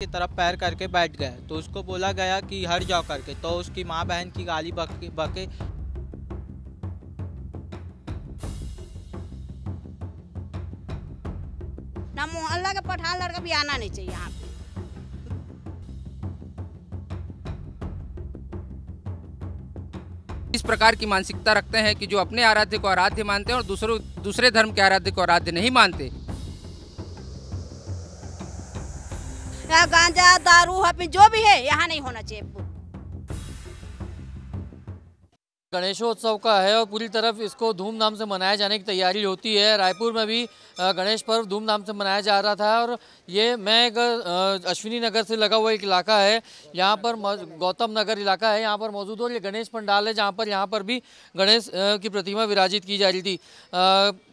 की तरफ पैर करके बैठ गए तो उसको बोला गया कि हट जाओ करके तो उसकी माँ बहन की गाली बके बके ना मोहल्ला के पठान लड़का भी आना नहीं चाहिए यहाँ पे इस प्रकार की मानसिकता रखते हैं कि जो अपने आराध्य को आराध्य मानते हैं और दूसरों दूसरे धर्म के आराध्य को आराध्य नहीं मानते गांजा दारू हॉपिंग जो भी है यहाँ नहीं होना चाहिए गणेशोत्सव का है और पूरी तरफ इसको धूमधाम से मनाया जाने की तैयारी होती है रायपुर में भी गणेश पर्व धूमधाम से मनाया जा रहा था और ये मैं एक अश्विनी नगर से लगा हुआ एक इलाका है यहाँ पर गौतम नगर इलाका है यहाँ पर मौजूद और ये गणेश पंडाल है जहाँ पर यहाँ पर भी गणेश की प्रतिमा विराजित की जा रही थी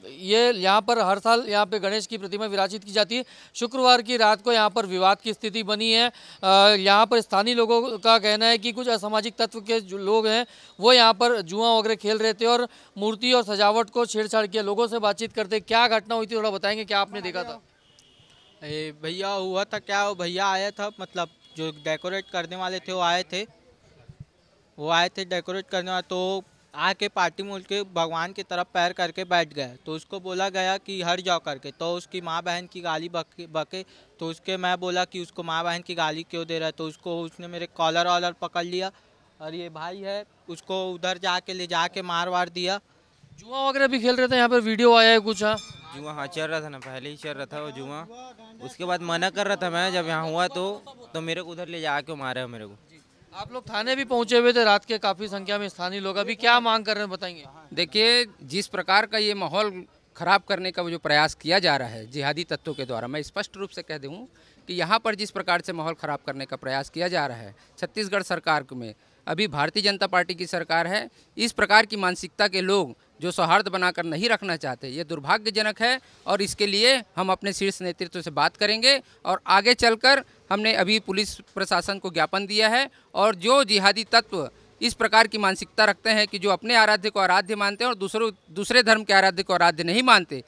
ये यहाँ पर हर साल यहाँ पे गणेश की प्रतिमा विराजित की जाती है शुक्रवार की रात को यहाँ पर विवाद की स्थिति बनी है यहाँ पर स्थानीय लोगों का कहना है कि कुछ असामाजिक तत्व के जो लोग हैं वो यहाँ पर जुआ वगैरह खेल रहे थे और मूर्ति और सजावट को छेड़छाड़ किया लोगों से बातचीत करते क्या घटना हुई थी थोड़ा बताएंगे क्या आपने देखा था भैया हुआ था क्या भैया आया था मतलब जो डेकोरेट करने वाले थे वो आए थे वो आए थे डेकोरेट करने वाले तो आके पार्टी मोल के भगवान की तरफ पैर करके बैठ गए तो उसको बोला गया कि हट जाओ करके तो उसकी माँ बहन की गाली बके बके तो उसके मैं बोला कि उसको माँ बहन की गाली क्यों दे रहा है तो उसको उसने मेरे कॉलर वॉलर पकड़ लिया और ये भाई है उसको उधर जाके ले जाके मार वार दिया जुआ वगैरह भी खेल रहे थे यहाँ पर वीडियो आया है कुछ हाँ जुआ हाँ चल रहा था ना पहले ही चल रहा था वो जुआ उसके बाद मना कर रहा था मैं जब यहाँ हुआ तो तो मेरे को उधर ले जाके मारा मेरे को आप लोग थाने भी पहुंचे हुए थे रात के काफ़ी संख्या में स्थानीय लोग अभी क्या मांग कर रहे हैं बताएंगे देखिए जिस प्रकार का ये माहौल खराब करने का जो प्रयास किया जा रहा है जिहादी तत्वों के द्वारा मैं स्पष्ट रूप से कह दूँ कि यहाँ पर जिस प्रकार से माहौल ख़राब करने का प्रयास किया जा रहा है छत्तीसगढ़ सरकार में अभी भारतीय जनता पार्टी की सरकार है इस प्रकार की मानसिकता के लोग जो सौहार्द बनाकर नहीं रखना चाहते ये दुर्भाग्यजनक है और इसके लिए हम अपने शीर्ष नेतृत्व से बात करेंगे और आगे चलकर हमने अभी पुलिस प्रशासन को ज्ञापन दिया है और जो जिहादी तत्व इस प्रकार की मानसिकता रखते हैं कि जो अपने आराध्य को आराध्य मानते हैं और दूसरों दूसरे धर्म के आराध्य को आराध्य नहीं मानते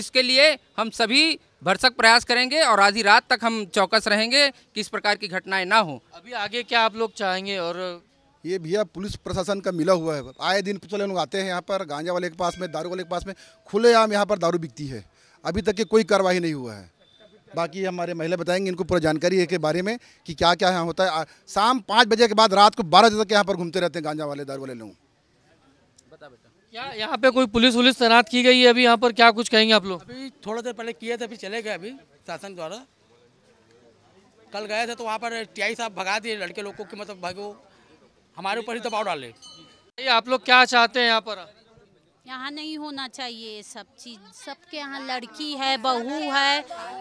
इसके लिए हम सभी भरसक प्रयास करेंगे और आधी रात तक हम चौकस रहेंगे कि इस प्रकार की घटनाएं ना हो अभी आगे क्या आप लोग चाहेंगे और ये भैया पुलिस प्रशासन का मिला हुआ है आए दिन पिछले तो लोग आते हैं यहाँ पर गांजा वाले के पास में दारू वाले के पास में खुलेआम यहाँ पर दारू बिकती है अभी तक की कोई कार्रवाई नहीं हुआ है बाकी हमारे महिला बताएंगे इनको पूरा जानकारी है के बारे में कि क्या क्या यहाँ होता है शाम पाँच बजे के बाद रात को बारह बजे तक यहाँ पर घूमते रहते हैं गांजा वाले दारू वाले लोग बता क्या यहाँ पे कोई पुलिस वुलिस तैनात की गई है अभी यहाँ पर क्या कुछ कहेंगे आप लोग अभी थोड़ा देर पहले किए थे अभी चले गए अभी शासन द्वारा कल गए थे तो वहाँ पर टीआई साहब भगा दिए लड़के लोग को कि मतलब भागो हमारे ऊपर ही दबाव डाले आप लोग क्या चाहते हैं यहाँ पर यहाँ नहीं होना चाहिए सब चीज सबके यहाँ लड़की है बहू है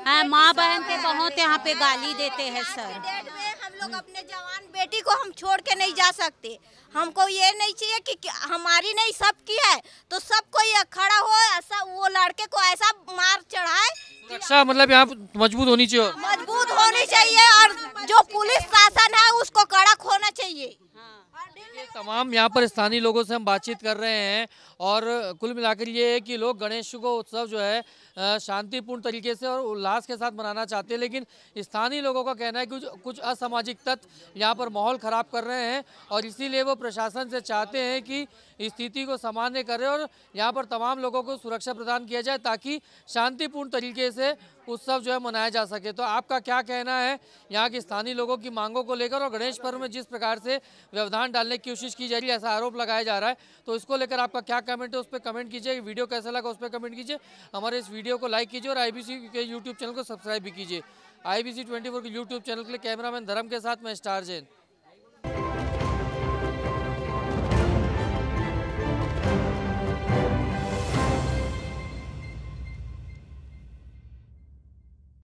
हाँ, माँ बहन के तो बहुत यहाँ पे गाली देते हैं सर हम लोग अपने जवान बेटी को हम छोड़ के नहीं जा सकते हमको ये नहीं चाहिए कि हमारी नहीं सबकी है तो सबको ये खड़ा हो ऐसा वो लड़के को ऐसा मार चढ़ाए अच्छा मतलब यहाँ मजबूत होनी चाहिए मजबूत होनी चाहिए और जो पुलिस शासन है तमाम यहाँ पर स्थानीय लोगों से हम बातचीत कर रहे हैं और कुल मिलाकर ये है कि लोग गणेश को उत्सव जो है शांतिपूर्ण तरीके से और उल्लास के साथ मनाना चाहते हैं लेकिन स्थानीय लोगों का कहना है कि कुछ असामाजिक तत्व यहाँ पर माहौल ख़राब कर रहे हैं और इसीलिए वो प्रशासन से चाहते हैं कि स्थिति को सामान्य करें और यहाँ पर तमाम लोगों को सुरक्षा प्रदान किया जाए ताकि शांतिपूर्ण तरीके से उत्सव जो है मनाया जा सके तो आपका क्या कहना है यहाँ के स्थानीय लोगों की मांगों को लेकर और गणेश पर्व में जिस प्रकार से व्यवधान डालने की कोशिश कोशिश की जा रही है ऐसा आरोप लगाया जा रहा है तो इसको लेकर आपका क्या कमेंट है उस पर कमेंट कीजिए वीडियो कैसा लगा उस पर कमेंट कीजिए हमारे इस वीडियो को लाइक कीजिए और आईबीसी के यूट्यूब चैनल को सब्सक्राइब भी कीजिए आईबीसी 24 के यूट्यूब चैनल के लिए कैमरामैन धर्म के साथ मैं स्टार जैन